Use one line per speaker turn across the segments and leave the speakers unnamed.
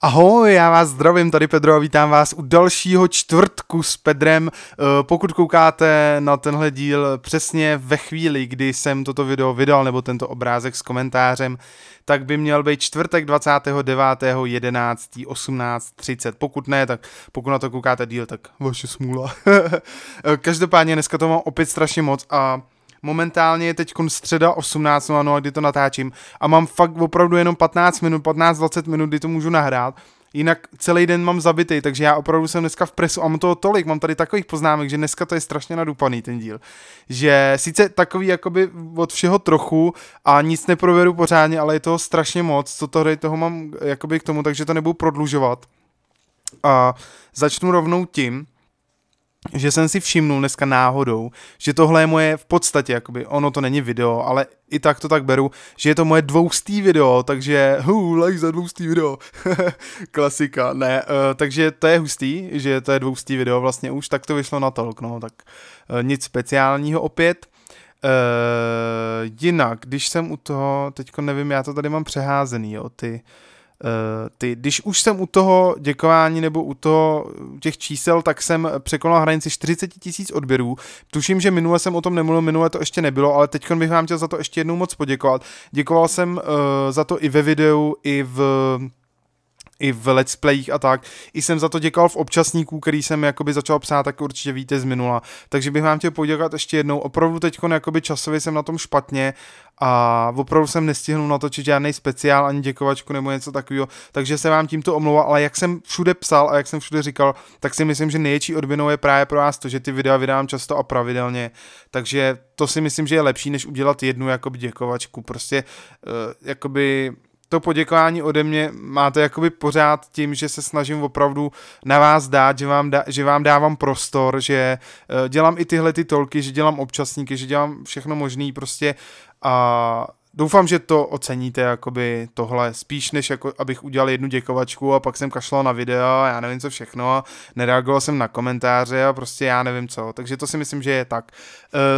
Ahoj, já vás zdravím, tady Pedro a vítám vás u dalšího čtvrtku s Pedrem. Eh, pokud koukáte na tenhle díl přesně ve chvíli, kdy jsem toto video vydal, nebo tento obrázek s komentářem, tak by měl být čtvrtek 29.11.18.30. Pokud ne, tak pokud na to koukáte díl, tak vaše smůla. Eh, každopádně dneska to mám opět strašně moc a Momentálně je teď středa 18.00, kdy to natáčím a mám fakt opravdu jenom 15 minut, 15-20 minut, kdy to můžu nahrát. Jinak celý den mám zabitý, takže já opravdu jsem dneska v presu a mám toho tolik, mám tady takových poznámek, že dneska to je strašně nadupaný ten díl. Že sice takový jakoby od všeho trochu a nic neproveru pořádně, ale je toho strašně moc, co to, toho mám jakoby k tomu, takže to nebudu prodlužovat. A začnu rovnou tím, že jsem si všimnul dneska náhodou, že tohle je moje v podstatě, jakoby, ono to není video, ale i tak to tak beru, že je to moje dvoustý video, takže hu, like za dvoustý video, klasika, ne, uh, takže to je hustý, že to je dvoustý video vlastně už, tak to vyšlo na tolk, no, tak uh, nic speciálního opět. Uh, jinak, když jsem u toho, teďko nevím, já to tady mám přeházený, jo, ty, uh, Eh, ty, když už jsem u toho děkování nebo u toho těch čísel, tak jsem překonal hranici 40 tisíc odběrů. Tuším, že minule jsem o tom nemluvil, minule to ještě nebylo, ale teď bych vám chtěl za to ještě jednou moc poděkovat. Děkoval jsem uh, za to i ve videu, i v i v let's playích a tak. I jsem za to děkal v občasníků, který jsem jakoby začal psát, tak určitě víte z minula. Takže bych vám chtěl poděkat ještě jednou. Opravdu teď jakoby časově jsem na tom špatně a opravdu jsem nestihnul natočit žádný speciál ani děkovačku nebo něco takového, takže se vám tímto omlouvám, ale jak jsem všude psal a jak jsem všude říkal, tak si myslím, že největší odběnou je právě pro vás to, že ty videa vydám často a pravidelně, takže to si myslím, že je lepší, než udělat jednu jakoby děkovačku, prostě uh, jakoby to poděkování ode mě máte jakoby pořád tím, že se snažím opravdu na vás dát, že vám, da, že vám dávám prostor, že uh, dělám i tyhle ty tolky, že dělám občasníky, že dělám všechno možný prostě a doufám, že to oceníte jakoby tohle spíš, než jako, abych udělal jednu děkovačku a pak jsem kašlal na video a já nevím co všechno a nereagoval jsem na komentáře a prostě já nevím co, takže to si myslím, že je tak.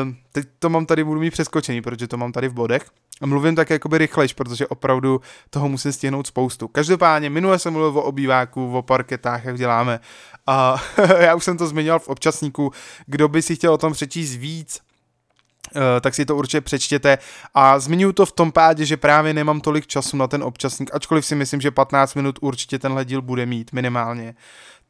Uh, teď to mám tady, budu mít přeskočený, protože to mám tady v bodech mluvím tak jakoby rychlejš, protože opravdu toho musím stihnout spoustu. Každopádně, minule jsem mluvil o obýváku, o parketách, jak děláme. A já už jsem to zmiňoval v občasníku. Kdo by si chtěl o tom přečíst víc, eh, tak si to určitě přečtěte. A zmiňuji to v tom pádě, že právě nemám tolik času na ten občasník, ačkoliv si myslím, že 15 minut určitě tenhle díl bude mít minimálně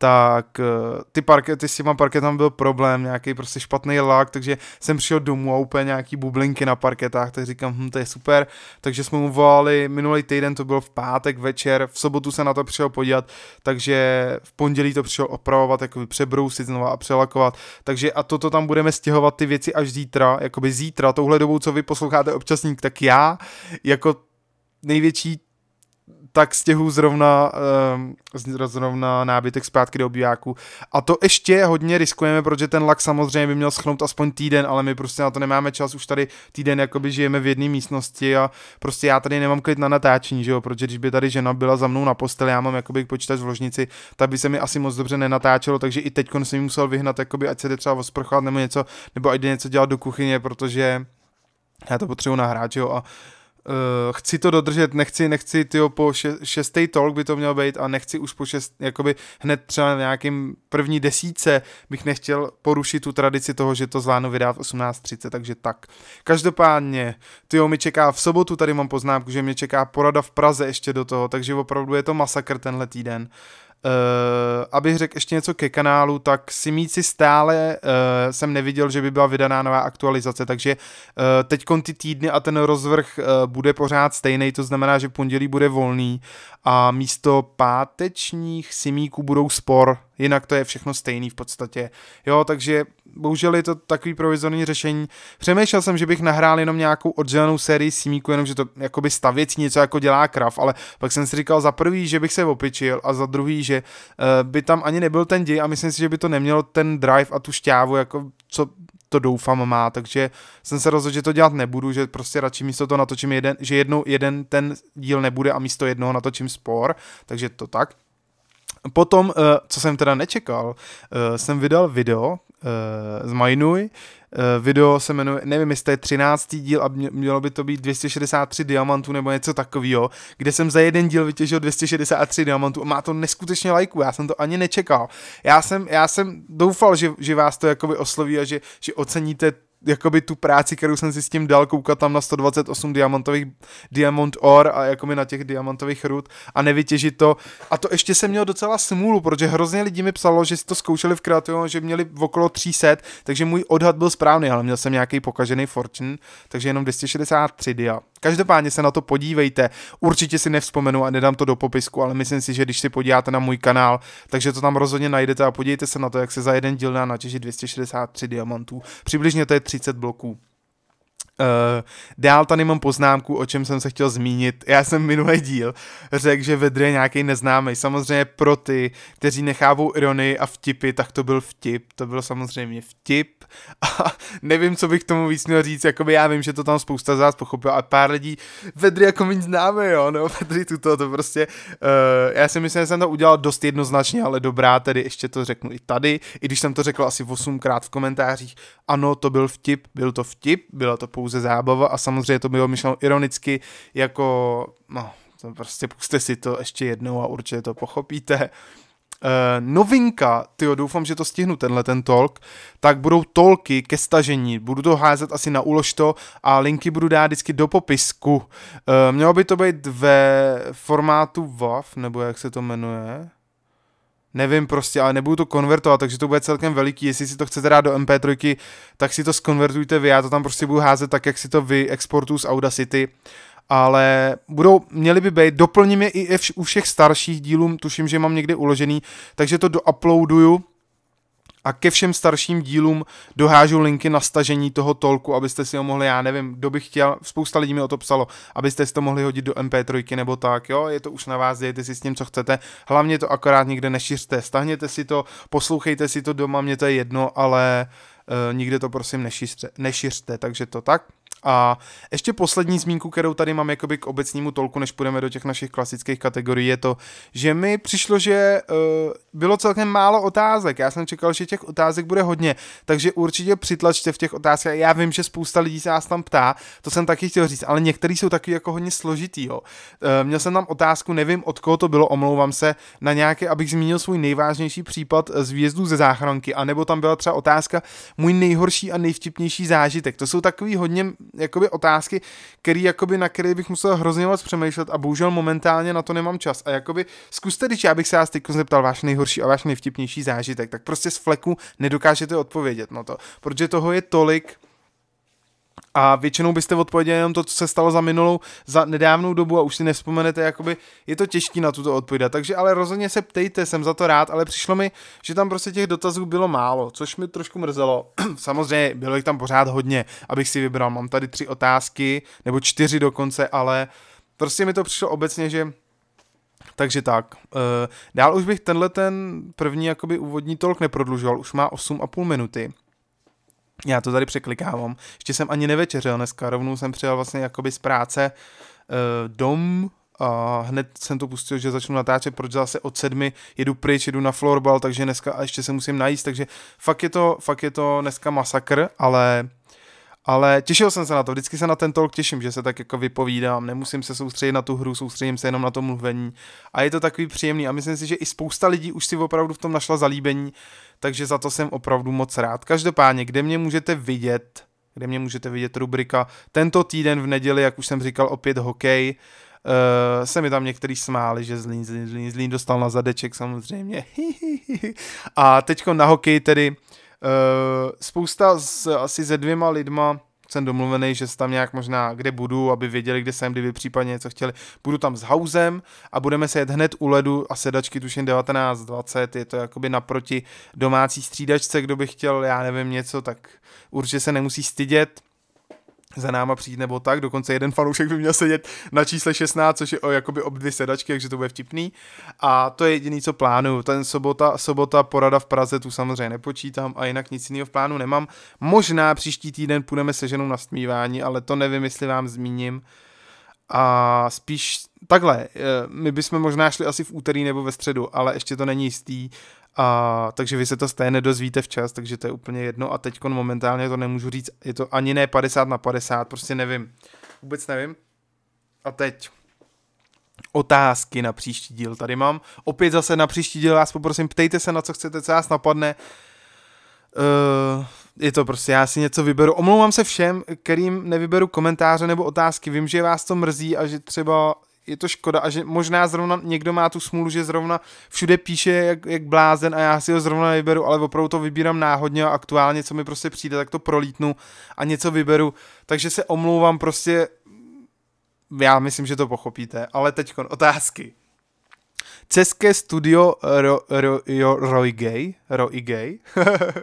tak eh, ty parkety, s těma parketama byl problém, nějaký prostě špatný lak, takže jsem přišel domů a úplně nějaký bublinky na parketách, tak říkám, hm, to je super, takže jsme mu volali, minulý týden to bylo v pátek večer, v sobotu se na to přišel podívat, takže v pondělí to přišel opravovat, jakoby přebrousit znova a přelakovat, takže a toto tam budeme stěhovat ty věci až zítra, jakoby zítra, touhle dobou, co vy posloucháte občasník, tak já jako největší tak stěhu zrovna, um, zrovna nábytek zpátky do obýváku. A to ještě hodně riskujeme, protože ten lak samozřejmě by měl schnout aspoň týden, ale my prostě na to nemáme čas, už tady týden jakoby žijeme v jedné místnosti a prostě já tady nemám klid na natáčení, že jo, protože když by tady žena byla za mnou na posteli, já mám jakoby počítač v ložnici, tak by se mi asi moc dobře nenatáčelo, takže i teď jsem mi musel vyhnat, jakoby, ať se jde třeba osprchovat nebo něco, nebo ať jde něco dělat do kuchyně, protože já to potřebuji nahrát, jo, a uh, chci to dodržet, nechci, nechci, tyjo, po šestý talk by to mělo být a nechci už po šest, jakoby hned třeba nějakým první desíce bych nechtěl porušit tu tradici toho, že to zvládnu vydat 18.30, takže tak. Každopádně, tyjo, mi čeká v sobotu, tady mám poznámku, že mě čeká porada v Praze ještě do toho, takže opravdu je to masakr tenhle týden. Uh, Eh, abych řekl ještě něco ke kanálu, tak Simíci stále uh, jsem neviděl, že by byla vydaná nová aktualizace, takže uh, teď ty týdny a ten rozvrh uh, bude pořád stejný, to znamená, že pondělí bude volný a místo pátečních Simíků budou spor, jinak to je všechno stejný v podstatě. Jo, takže bohužel je to takový provizorní řešení. Přemýšlel jsem, že bych nahrál jenom nějakou oddělenou sérii símíku, jenom že to jakoby stavět něco jako dělá krav, ale pak jsem si říkal za prvý, že bych se opičil a za druhý, že uh, by tam ani nebyl ten děj a myslím si, že by to nemělo ten drive a tu šťávu, jako co to doufám má, takže jsem se rozhodl, že to dělat nebudu, že prostě radši místo toho natočím jeden, že jednou jeden ten díl nebude a místo jednoho natočím spor, takže to tak. Potom, eh, co jsem teda nečekal, eh, jsem vydal video eh, z Mainuj. Video se jmenuje, nevím, jestli to je 13. díl a mělo by to být 263 diamantů nebo něco takového, kde jsem za jeden díl vytěžil 263 diamantů a má to neskutečně lajku, já jsem to ani nečekal. Já jsem, já jsem doufal, že, že vás to jakoby osloví a že, že oceníte jakoby tu práci, kterou jsem si s tím dal, koukat tam na 128 diamantových diamond or a jakoby na těch diamantových rud a nevytěžit to. A to ještě jsem měl docela smůlu, protože hrozně lidí mi psalo, že si to zkoušeli v kreativu, že měli v okolo 300, takže můj odhad byl správný, ale měl jsem nějaký pokažený fortune, takže jenom 263 dia. Každopádně se na to podívejte, určitě si nevzpomenu a nedám to do popisku, ale myslím si, že když si podíváte na můj kanál, takže to tam rozhodně najdete a podívejte se na to, jak se za jeden díl dá natěžit 263 diamantů. Přibližně to je 30 bloků. Uh, dál tady mám poznámku, o čem jsem se chtěl zmínit. Já jsem minulý díl řekl, že vedre je nějaký neznámý. Samozřejmě pro ty, kteří nechávou ironii a vtipy, tak to byl vtip. To byl samozřejmě vtip. A nevím, co bych tomu víc měl říct. Jakoby já vím, že to tam spousta z vás pochopila a pár lidí vedry jako mít známe, jo. No, vedry tuto, to prostě. Uh, já si myslím, že jsem to udělal dost jednoznačně, ale dobrá, tedy ještě to řeknu i tady. I když jsem to řekl asi 8 v komentářích, ano, to byl vtip, byl to vtip, byla to pouze pouze zábava a samozřejmě to bylo myšleno ironicky jako, no, to prostě puste si to ještě jednou a určitě to pochopíte. Uh, novinka, ty doufám, že to stihnu tenhle ten talk, tak budou tolky ke stažení, budu to házet asi na uložto a linky budu dát vždycky do popisku. Uh, mělo by to být ve formátu WAV, nebo jak se to jmenuje? Nevím prostě, ale nebudu to konvertovat, takže to bude celkem veliký. Jestli si to chcete dát do MP3, tak si to skonvertujte vy, já to tam prostě budu házet tak, jak si to vy exportu z Audacity. Ale budou, měly by být, doplním je i u všech starších dílů, tuším, že mám někde uložený, takže to do uploaduju, a ke všem starším dílům dohážu linky na stažení toho tolku, abyste si ho mohli, já nevím, kdo by chtěl, spousta lidí mi o to psalo, abyste si to mohli hodit do MP3 nebo tak, jo, je to už na vás, dějte si s tím, co chcete, hlavně to akorát nikde nešiřte, stahněte si to, poslouchejte si to doma, mě to je jedno, ale uh, Eh, nikde to prosím nešiřte, nešiřte, takže to tak. A ještě poslední zmínku, kterou tady mám jakoby k obecnímu tolku, než půjdeme do těch našich klasických kategorií, je to, že mi přišlo, že uh, bylo celkem málo otázek. Já jsem čekal, že těch otázek bude hodně, takže určitě přitlačte v těch otázkách. Já vím, že spousta lidí se nás tam ptá, to jsem taky chtěl říct, ale některý jsou taky jako hodně složitý. Jo. Uh, měl jsem tam otázku, nevím od koho to bylo, omlouvám se, na nějaké, abych zmínil svůj nejvážnější případ z výjezdu ze záchranky, anebo tam byla třeba otázka, můj nejhorší a nejvtipnější zážitek. To jsou takové hodně jakoby, otázky, který, jakoby, na které bych musel hrozně moc přemýšlet a bohužel momentálně na to nemám čas. A jakoby, zkuste, když já bych se vás teď zeptal váš nejhorší a váš nejvtipnější zážitek, tak prostě z fleku nedokážete odpovědět na to, protože toho je tolik, a většinou byste odpověděli jenom to, co se stalo za minulou, za nedávnou dobu a už si nevzpomenete, jakoby je to těžké na tuto odpovědat. Takže ale rozhodně se ptejte, jsem za to rád, ale přišlo mi, že tam prostě těch dotazů bylo málo, což mi trošku mrzelo. Samozřejmě bylo jich tam pořád hodně, abych si vybral. Mám tady tři otázky, nebo čtyři dokonce, ale prostě mi to přišlo obecně, že takže tak. Eh, dál už bych tenhle ten první jakoby úvodní tolk neprodlužoval, už má 8,5 minuty. Já to tady překlikávám. Ještě jsem ani nevečeřil dneska, rovnou jsem přijel vlastně jakoby z práce uh, dom a hned jsem to pustil, že začnu natáčet, proč zase od sedmi jedu pryč, jedu na florbal, takže dneska a ještě se musím najíst, takže fakt je to, fakt je to dneska masakr, ale ale těšil jsem se na to, vždycky se na ten talk těším, že se tak jako vypovídám, nemusím se soustředit na tu hru, soustředím se jenom na to mluvení. A je to takový příjemný a myslím si, že i spousta lidí už si opravdu v tom našla zalíbení, takže za to jsem opravdu moc rád. Každopádně, kde mě můžete vidět, kde mě můžete vidět rubrika tento týden v neděli, jak už jsem říkal, opět hokej. Uh, se mi tam některý smáli, že Zlín, Zlín, Zlín, Zlín dostal na zadeček samozřejmě. A teďko na hokej tedy Eh, spousta s, asi se dvěma lidma jsem domluvený, že tam nějak možná kde budu, aby věděli, kde jsem, kdyby případně něco chtěli. Budu tam s Hausem a budeme se jet hned u ledu a sedačky tuším 1920, je to jakoby naproti domácí střídačce, kdo by chtěl, já nevím, něco, tak určitě se nemusí stydět za náma přijít nebo tak, dokonce jeden fanoušek by měl sedět na čísle 16, což je o jakoby ob dvě sedačky, takže to bude vtipný a to je jediný, co plánuju, ten sobota, sobota porada v Praze, tu samozřejmě nepočítám a jinak nic jiného v plánu nemám, možná příští týden půjdeme se ženou na smívání, ale to nevím, jestli vám zmíním a spíš takhle, eh, my bychom možná šli asi v úterý nebo ve středu, ale ještě to není jistý, a, takže vy se to stejně nedozvíte včas, takže to je úplně jedno. A teď momentálně to nemůžu říct, je to ani ne 50 na 50, prostě nevím. Vůbec nevím. A teď otázky na příští díl tady mám. Opět zase na příští díl vás poprosím, ptejte se na co chcete, co vás napadne. Uh, je to prostě, já si něco vyberu. Omlouvám se všem, kterým nevyberu komentáře nebo otázky. Vím, že vás to mrzí a že třeba je to škoda a že možná zrovna někdo má tu smůlu, že zrovna všude píše jak, jak blázen a já si ho zrovna vyberu, ale opravdu to vybírám náhodně a aktuálně, co mi prostě přijde, tak to prolítnu a něco vyberu, takže se omlouvám prostě, já myslím, že to pochopíte, ale teď otázky. České studio ro, ro, ro, Roigej,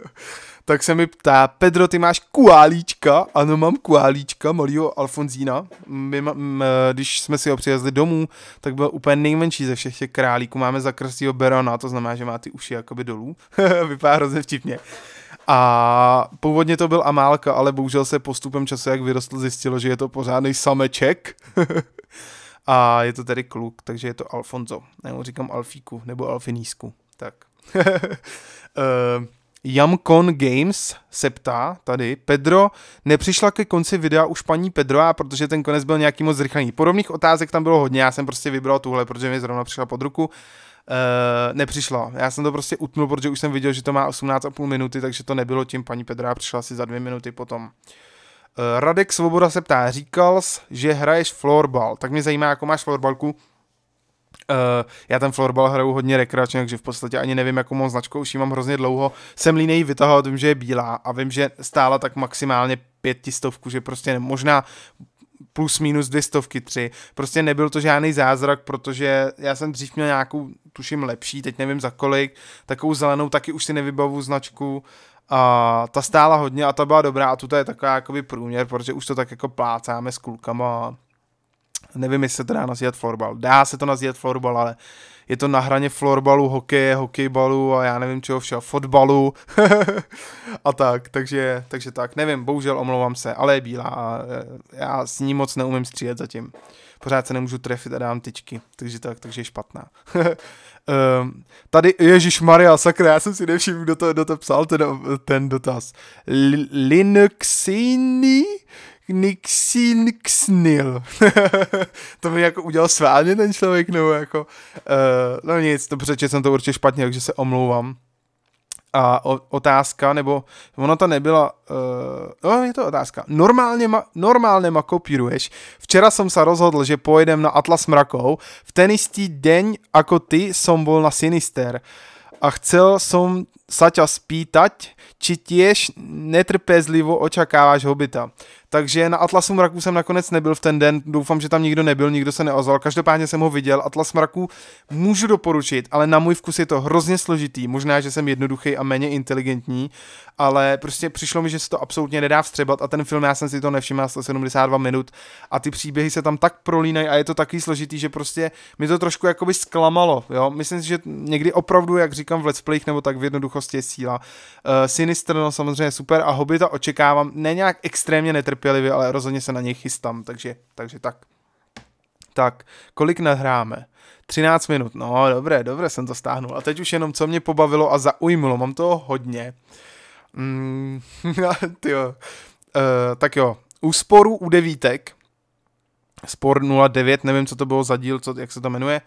tak se mi ptá, Pedro, ty máš kuálíčka? Ano, mám kuálíčka, malýho Alfonzína. My, m, m, když jsme si ho přijezli domů, tak byl úplně nejmenší ze všech těch králíků. Máme zakrstýho Berona, to znamená, že má ty uši jakoby dolů. Vypadá hrozně vtipně. A původně to byl Amálka, ale bohužel se postupem času, jak vyrostl, zjistilo, že je to pořádný sameček. A je to tedy kluk, takže je to Alfonso. Nebo říkám Alfíku, nebo Alfinísku. Tak. uh, eh, Jamcon Games se ptá tady, Pedro, nepřišla ke konci videa už paní Pedro, a protože ten konec byl nějaký moc zrychlený. Podobných otázek tam bylo hodně, já jsem prostě vybral tuhle, protože mi zrovna přišla pod ruku. Uh, nepřišla. Já jsem to prostě utnul, protože už jsem viděl, že to má 18,5 minuty, takže to nebylo tím. Paní Pedra přišla asi za dvě minuty potom. Uh, Eh, Radek Svoboda se ptá, říkal jsi, že hraješ florbal, tak mě zajímá, jako máš florbalku. Uh, eh, já ten florbal hraju hodně rekreačně, takže v podstatě ani nevím, jakou mám značku, už ji mám hrozně dlouho. Jsem línej vytahovat, vím, že je bílá a vím, že stála tak maximálně pětistovku, že prostě možná plus minus dvě stovky, tři. Prostě nebyl to žádný zázrak, protože já jsem dřív měl nějakou, tuším, lepší, teď nevím za kolik, takovou zelenou taky už si nevybavu značku. Uh, a ta stála hodně a ta byla dobrá a tuto je taková jakoby průměr, protože už to tak jako plácáme s klukama nevím, jestli se to dá nazývat florbal. Dá se to nazývat florbal, ale je to na hraně florbalu, hokeje, hokejbalu a já nevím čeho všeho, fotbalu a tak, takže, takže tak, nevím, bohužel omlouvám se, ale je bílá a eh, já s ní moc neumím střílet zatím. Pořád se nemůžu trefit a dám tyčky, takže tak, takže je špatná. um, tady, Ježíš Maria, sakra, já jsem si nevšiml, kdo to, kdo to psal, ten, ten dotaz. L- Linuxini? Nixinxnil. Nixnil. to mi jako udělal sválně ten člověk, nebo jako, uh, no nic, To že jsem to určitě špatně, takže se omlouvám. A o, otázka, nebo ono to nebyla, uh, no je to otázka. Normálně ma, normálně ma kopíruješ. Včera jsem se rozhodl, že pojedem na Atlas Mrakou. V ten istý den ako ty, som bol na Sinister. A chcel som sa ťa spýtať, či tiež netrpezlivo očakávaš hobita. Takže na Atlasu mraku jsem nakonec nebyl v ten den, doufám, že tam nikdo nebyl, nikdo se neozval, každopádně jsem ho viděl, Atlas mraku můžu doporučit, ale na můj vkus je to hrozně složitý, možná, že jsem jednoduchý a méně inteligentní, ale prostě přišlo mi, že se to absolutně nedá vstřebat a ten film, já jsem si to nevšiml, 172 minut a ty příběhy se tam tak prolínají a je to takový složitý, že prostě mi to trošku jakoby zklamalo, jo, myslím si, že někdy opravdu, jak říkám v let's Play, nebo tak v jednoducho Lehkost je síla. Uh, Sinister, no samozřejmě super a Hobbita očekávám, ne nějak extrémně netrpělivě, ale rozhodně se na něj chystám, takže, takže tak. Tak, kolik nahráme? 13 minut, no dobré, dobré jsem to stáhnul. A teď už jenom, co mě pobavilo a zaujmulo, mám toho hodně. Mm, jo. Uh, tak jo, sporu u devítek, Spor 09, nevím, co to bylo za díl, co, jak se to jmenuje. Uh,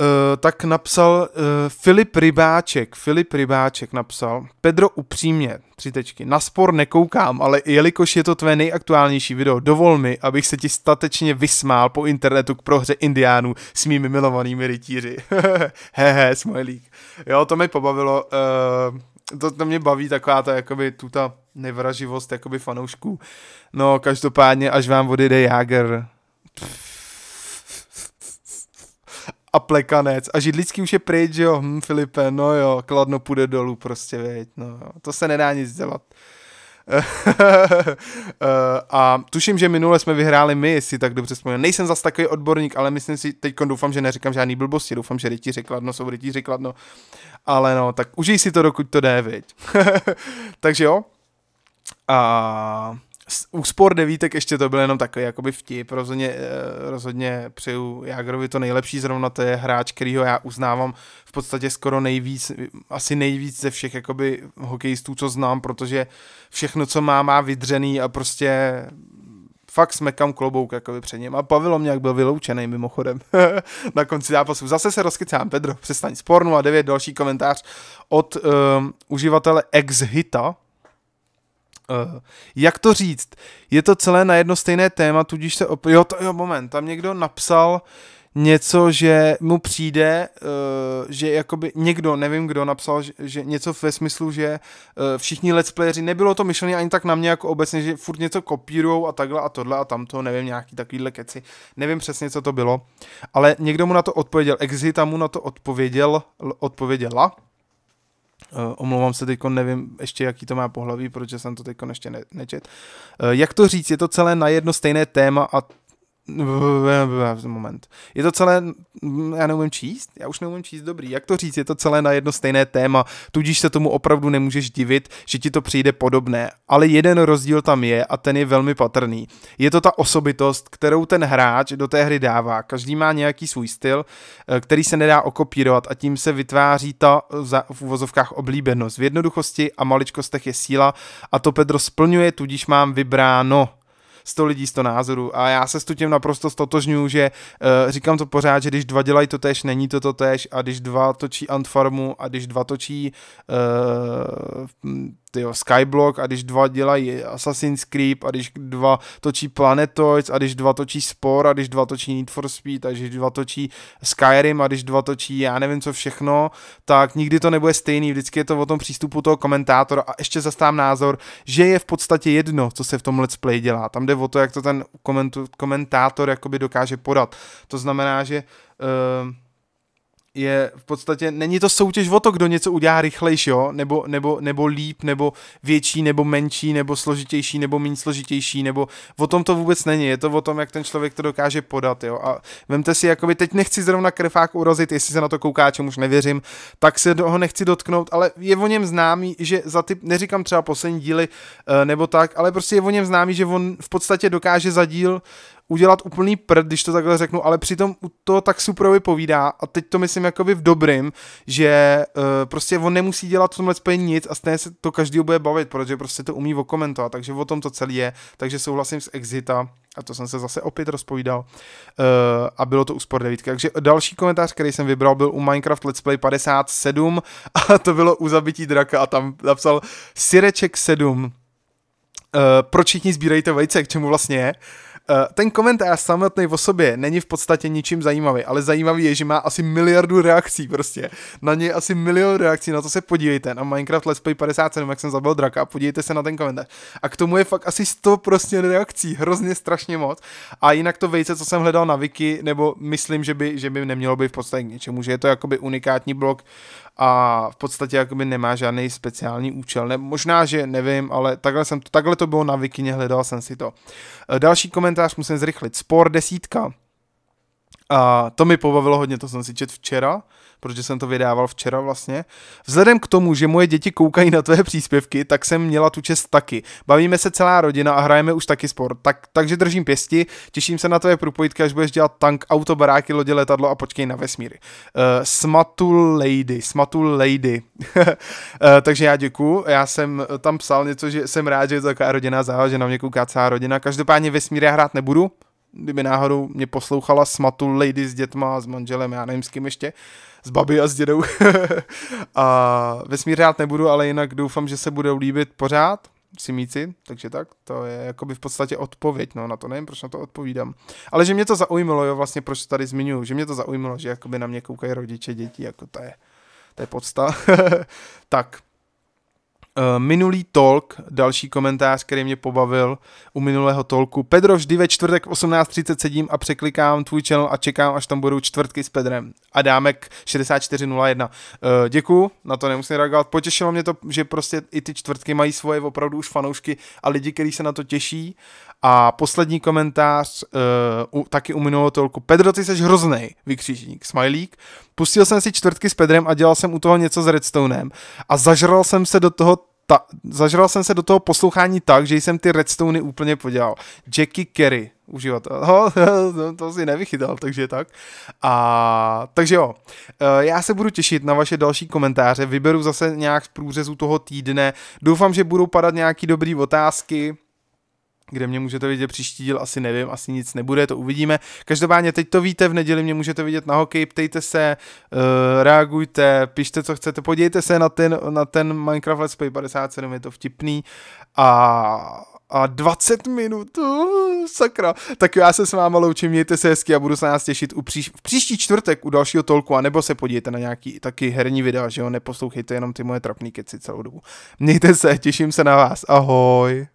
Eh, tak napsal uh, Filip Rybáček. Filip Rybáček napsal, Pedro upřímně, tři tečky, na spor nekoukám, ale jelikož je to tvé nejaktuálnější video, dovol mi, abych se ti statečně vysmál po internetu k prohře Indiánů s mými milovanými rytíři. Hehe, smajlík. Jo, to mi pobavilo, uh, to, to mě baví taková ta, jakoby, tuta nevraživost, jakoby fanoušků. No, každopádně, až vám odjede Jager, pff, a plekanec. A židlický už je pryč, že jo, hm, Filipe, no jo, kladno půjde dolů prostě, věď, no jo, to se nedá nic dělat. Eh, a tuším, že minule jsme vyhráli my, jestli tak dobře vzpomínám. Nejsem zas takový odborník, ale myslím si, teď doufám, že neříkám žádný blbosti, doufám, že rytíři kladno jsou rytíři kladno. Ale no, tak užij si to, dokud to jde, viď. Takže jo. A úspor devítek ještě to byl jenom takový jakoby vtip. Rozhodně, eh, rozhodně přeju Jagrovi to nejlepší, zrovna to je hráč, kterýho já uznávám v podstatě skoro nejvíc, asi nejvíc ze všech jakoby hokejistů, co znám, protože všechno, co má, má vydřený a prostě fakt smekám klobouk jakoby před ním. A mě jak byl vyloučený mimochodem na konci zápasu. Zase se rozkycám, Pedro, přestaň. a 09, další komentář od um, uživatele Exhita, Uh, jak to říct? Je to celé na jedno stejné téma, tudíž se... Op- jo, to, jo, moment, tam někdo napsal něco, že mu přijde, uh, že jakoby někdo, nevím kdo, napsal, že, že něco ve smyslu, že uh, všichni let's playeri, nebylo to myšlené ani tak na mě jako obecně, že furt něco kopírujou a takhle a tohle a tamto, nevím, nějaký takovýhle keci, nevím přesně, co to bylo, ale někdo mu na to odpověděl, Exita mu na to odpověděl, odpověděla, Uh, omlouvám se teď, nevím ještě, jaký to má pohlaví, protože jsem to teď ještě ne- nečet. Uh, jak to říct, je to celé na jedno stejné téma a moment. Je to celé, mm, já neumím číst, já už neumím číst dobrý, jak to říct, je to celé na jedno stejné téma, tudíž se tomu opravdu nemůžeš divit, že ti to přijde podobné, ale jeden rozdíl tam je a ten je velmi patrný. Je to ta osobitost, kterou ten hráč do té hry dává, každý má nějaký svůj styl, eh, který se nedá okopírovat a tím se vytváří ta eh, za, v uvozovkách oblíbenost. V jednoduchosti a maličkostech je síla a to Pedro splňuje, tudíž mám vybráno 100 lidí, 100 názorů a já se s tím naprosto stotožňuju, že uh, říkám to pořád, že když dva dělají to tež, není to to tež a když dva točí Antfarmu a když dva točí uh, tyjo, Skyblock a když dva dělají Assassin's Creed a když dva točí Planetoids a když dva točí Spore a když dva točí Need for Speed a když dva točí Skyrim a když dva točí já nevím co všechno, tak nikdy to nebude stejný, vždycky je to o tom přístupu toho komentátora a ještě zastávám názor, že je v podstatě jedno, co se v tom let's play dělá. Tam jde o to, jak to ten komentu, komentátor jakoby dokáže podat. To znamená, že uh, je v podstatě, není to soutěž o to, kdo něco udělá rychlejší, jo? Nebo, nebo, nebo líp, nebo větší, nebo menší, nebo složitější, nebo méně složitější, nebo o tom to vůbec není, je to o tom, jak ten člověk to dokáže podat, jo? A vemte si, jakoby, teď nechci zrovna krfák urazit, jestli se na to kouká, čemuž nevěřím, tak se ho nechci dotknout, ale je o něm známý, že za ty, neříkám třeba poslední díly, eh, nebo tak, ale prostě je o něm známý, že on v podstatě dokáže za díl udělat úplný prd, když to takhle řeknu, ale přitom to tak super povídá a teď to myslím jakoby v dobrým, že uh, prostě on nemusí dělat v tomhle nic a stejně se to každý bude bavit, protože prostě to umí okomentovat, takže o tom to celé je, takže souhlasím s Exita, a to jsem se zase opět rozpovídal, uh, a bylo to u Sport 9. Takže další komentář, který jsem vybral, byl u Minecraft Let's Play 57 a to bylo u zabití draka a tam napsal Sireček 7. Uh, eh, proč všichni sbírají to vejce, k čemu vlastně je? Uh, Eh, ten komentář samotný o sobě není v podstatě ničím zajímavý, ale zajímavý je, že má asi miliardu reakcí prostě. Na něj asi milion reakcí, na to se podívejte. Na Minecraft Let's Play 57, jak jsem zabil draka a podívejte se na ten komentář. A k tomu je fakt asi 100 prostě reakcí, hrozně strašně moc. A jinak to vejce, co jsem hledal na Wiki, nebo myslím, že by, že by nemělo být v podstatě k ničemu, že je to jakoby unikátní blok a v podstatě jakoby nemá žádný speciální účel. Ne, možná, že nevím, ale takhle, jsem to, takhle to bylo na Vikině, hledal jsem si to. E, další komentář musím zrychlit. Spor desítka. A to mi pobavilo hodně, to jsem si čet včera, protože jsem to vydával včera vlastně. Vzhledem k tomu, že moje děti koukají na tvé příspěvky, tak jsem měla tu čest taky. Bavíme se celá rodina a hrajeme už taky sport. Tak, takže držím pěsti, těším se na tvé propojitky, až budeš dělat tank, auto, baráky, lodě, letadlo a počkej na vesmíry. Uh, eh, smatul lady, smatul lady. uh, takže já děkuju, já jsem tam psal něco, že jsem rád, že je to taková rodina záva, že na mě kouká celá rodina. Každopádně vesmír já hrát nebudu, kdyby náhodou mě poslouchala smatu lady s dětma, s manželem, já nevím s kým ještě, s babi a s dědou. a vesmír rád nebudu, ale jinak doufám, že se budou líbit pořád simíci, takže tak, to je jakoby v podstatě odpověď, no na to nevím, proč na to odpovídám. Ale že mě to zaujmilo, jo, vlastně proč to tady zmiňuju, že mě to zaujmilo, že jakoby na mě koukají rodiče děti jako to je, to je podsta. tak, Eh, minulý talk, další komentář, který mě pobavil u minulého talku. Pedro vždy ve čtvrtek 18.30 sedím a překlikám tvůj channel a čekám, až tam budou čtvrtky s Pedrem. A dáme k 6401. děkuju, na to nemusím reagovat. Potěšilo mě to, že prostě i ty čtvrtky mají svoje opravdu už fanoušky a lidi, kteří se na to těší a poslední komentář, uh, u, taky u minulého tolku. Pedro, ty jsi hrozný, vykřížník, smajlík. Pustil jsem si čtvrtky s Pedrem a dělal jsem u toho něco s Redstoneem a zažral jsem se do toho ta, zažral jsem se do toho poslouchání tak, že jsem ty redstony úplně podělal. Jackie Kerry, uživatel. Ho, no, to si nevychytal, takže tak. A, takže jo, eh, já se budu těšit na vaše další komentáře, vyberu zase nějak z průřezu toho týdne, doufám, že budou padat nějaký dobrý otázky, kde mě můžete vidět příští díl, asi nevím, asi nic nebude, to uvidíme. Každopádně teď to víte, v neděli mě můžete vidět na hokej, ptejte se, eh, reagujte, pište, co chcete, podívejte se na ten, na ten Minecraft Let's Play 57, je to vtipný a, a 20 minut, uh, sakra. Tak já se s váma loučím, mějte se hezky a budu se nás těšit u příš- v příští čtvrtek u dalšího tolku, a nebo se podívejte na nějaký taky herní videa, že jo, neposlouchejte jenom ty moje trapný keci celou dobu. Mějte se, těším se na vás, ahoj.